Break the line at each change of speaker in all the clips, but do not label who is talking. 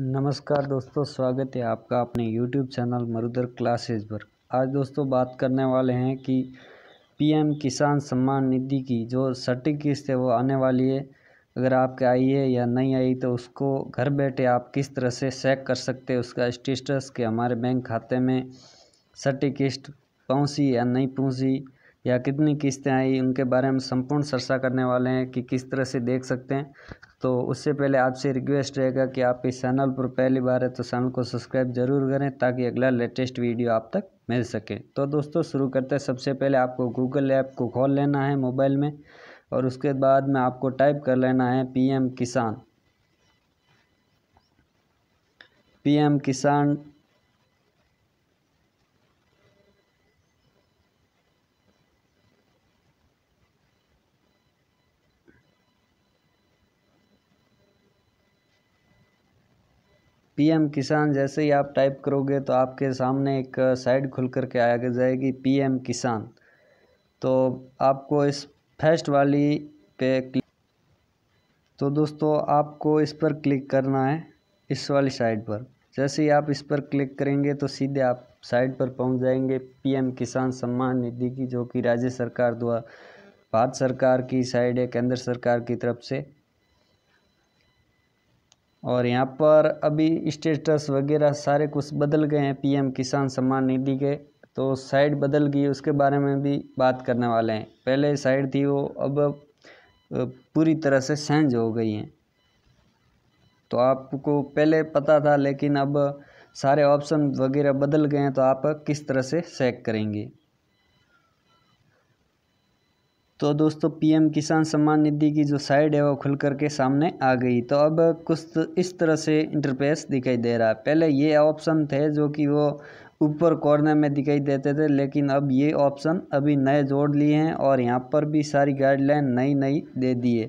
नमस्कार दोस्तों स्वागत है आपका अपने YouTube चैनल मरुदर क्लासेस पर आज दोस्तों बात करने वाले हैं कि पीएम किसान सम्मान निधि की जो सटीक किस्त है वो आने वाली है अगर आपके आई है या नहीं आई तो उसको घर बैठे आप किस तरह से चेक कर सकते हैं उसका स्टेटस के हमारे बैंक खाते में सटीक किस्त पहुँची या नहीं पहुँची या कितनी किस्तें आई उनके बारे में संपूर्ण चर्चा करने वाले हैं कि किस तरह से देख सकते हैं तो उससे पहले आपसे रिक्वेस्ट रहेगा कि आप इस चैनल पर पहली बार है तो चैनल को सब्सक्राइब जरूर करें ताकि अगला लेटेस्ट वीडियो आप तक मिल सके तो दोस्तों शुरू करते हैं सबसे पहले आपको गूगल ऐप को खोल लेना है मोबाइल में और उसके बाद में आपको टाइप कर लेना है पीएम किसान पीएम किसान पीएम किसान जैसे ही आप टाइप करोगे तो आपके सामने एक साइड खुल कर के आगे जाएगी पीएम किसान तो आपको इस फर्स्ट वाली पे क्लिक तो दोस्तों आपको इस पर क्लिक करना है इस वाली साइट पर जैसे ही आप इस पर क्लिक करेंगे तो सीधे आप साइट पर पहुंच जाएंगे पीएम किसान सम्मान निधि की जो कि राज्य सरकार द्वारा भारत सरकार की साइड है केंद्र सरकार की तरफ से और यहाँ पर अभी स्टेटस वगैरह सारे कुछ बदल गए हैं पीएम किसान सम्मान निधि के तो साइड बदल गई उसके बारे में भी बात करने वाले हैं पहले साइड थी वो अब पूरी तरह से चेंज हो गई हैं तो आपको पहले पता था लेकिन अब सारे ऑप्शन वगैरह बदल गए हैं तो आप किस तरह से चेक करेंगे तो दोस्तों पीएम किसान सम्मान निधि की जो साइड है वो खुल करके सामने आ गई तो अब कुछ इस तरह से इंटरफेस दिखाई दे रहा है पहले ये ऑप्शन थे जो कि वो ऊपर कॉर्नर में दिखाई देते थे लेकिन अब ये ऑप्शन अभी नए जोड़ लिए हैं और यहाँ पर भी सारी गाइडलाइन नई नई दे दिए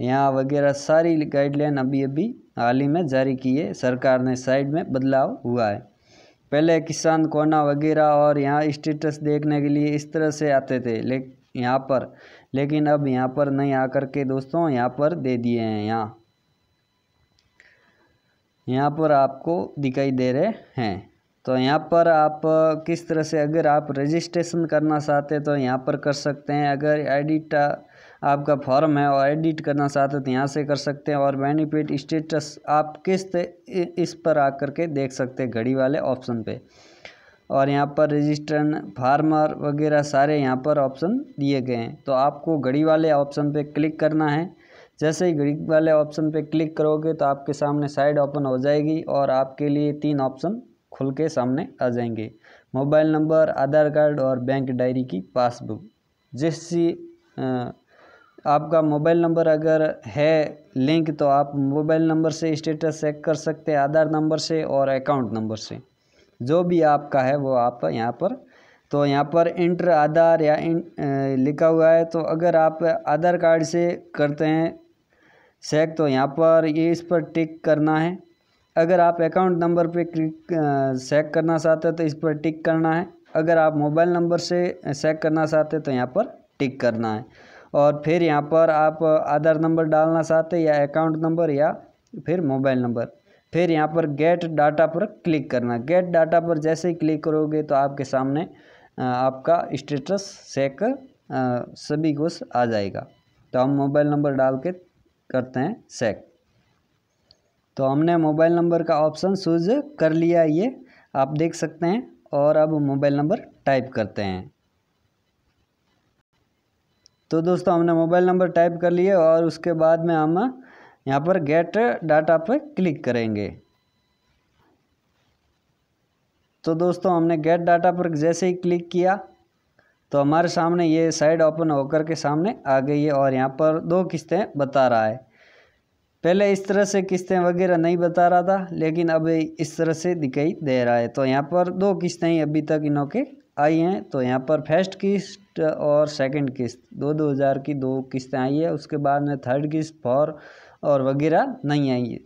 यहाँ वगैरह सारी गाइडलाइन अभी अभी हाल ही में जारी किए सरकार ने साइड में बदलाव हुआ है पहले किसान कोना वगैरह और यहाँ स्टेटस देखने के लिए इस तरह से आते थे लेकिन यहाँ पर लेकिन अब यहाँ पर नहीं आकर के दोस्तों यहाँ पर दे दिए हैं यहाँ यहाँ पर आपको दिखाई दे रहे हैं तो यहाँ पर आप किस तरह से अगर आप रजिस्ट्रेशन करना चाहते तो यहाँ पर कर सकते हैं अगर एडिट आपका फॉर्म है और एडिट करना चाहते हैं तो यहाँ से कर सकते हैं और बेनिफिट स्टेटस आप किस इस पर आकर के देख सकते हैं घड़ी वाले ऑप्शन पे और यहाँ पर रजिस्ट्रन फार्मर वगैरह सारे यहाँ पर ऑप्शन दिए गए हैं तो आपको घड़ी वाले ऑप्शन पे क्लिक करना है जैसे ही घड़ी वाले ऑप्शन पे क्लिक करोगे तो आपके सामने साइड ओपन हो जाएगी और आपके लिए तीन ऑप्शन खुल के सामने आ जाएंगे मोबाइल नंबर आधार कार्ड और बैंक डायरी की पासबुक जिससे आपका मोबाइल नंबर अगर है लिंक तो आप मोबाइल नंबर से स्टेटस चेक कर सकते हैं आधार नंबर से और अकाउंट नंबर से जो भी आपका है वो आप यहाँ पर तो यहाँ पर इंटर आधार या इन लिखा हुआ है तो अगर आप आधार कार्ड से करते हैं सेक तो यहाँ पर ये इस पर टिक करना है अगर आप अकाउंट नंबर पे क्लिक सेक करना चाहते हैं तो इस पर टिक करना है अगर आप मोबाइल नंबर से सेक करना चाहते हैं तो यहाँ पर टिक करना है और फिर यहाँ पर आप आधार नंबर डालना चाहते हैं या अकाउंट नंबर या फिर मोबाइल नंबर फिर यहाँ पर गेट डाटा पर क्लिक करना गेट डाटा पर जैसे ही क्लिक करोगे तो आपके सामने आपका स्टेटस चेक सभी कुछ आ जाएगा तो हम मोबाइल नंबर डाल के करते हैं चेक तो हमने मोबाइल नंबर का ऑप्शन सूज कर लिया ये आप देख सकते हैं और अब मोबाइल नंबर टाइप करते हैं तो दोस्तों हमने मोबाइल नंबर टाइप कर लिए और उसके बाद में हम यहाँ पर गेट डाटा पर क्लिक करेंगे तो दोस्तों हमने गेट डाटा पर जैसे ही क्लिक किया तो हमारे सामने ये साइड ओपन होकर के सामने आ गई है और यहाँ पर दो किस्तें बता रहा है पहले इस तरह से किस्तें वगैरह नहीं बता रहा था लेकिन अब इस तरह से दिखाई दे रहा है तो यहाँ पर दो किस्तें ही अभी तक इन्हों के आई हैं तो यहाँ पर फर्स्ट किस्त और सेकंड किस्त दो दो हज़ार की दो किस्तें आई है उसके बाद में थर्ड किस्त फॉर और वगैरह नहीं आएंगे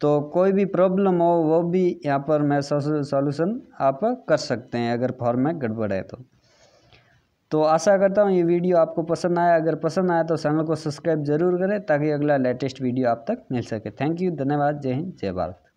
तो कोई भी प्रॉब्लम हो वो भी यहाँ पर मैं सॉल्यूशन आप कर सकते हैं अगर फॉर्म में गड़बड़ है तो तो आशा करता हूँ ये वीडियो आपको पसंद आया अगर पसंद आया तो चैनल को सब्सक्राइब जरूर करें ताकि अगला लेटेस्ट वीडियो आप तक मिल सके थैंक यू धन्यवाद जय हिंद जय भारत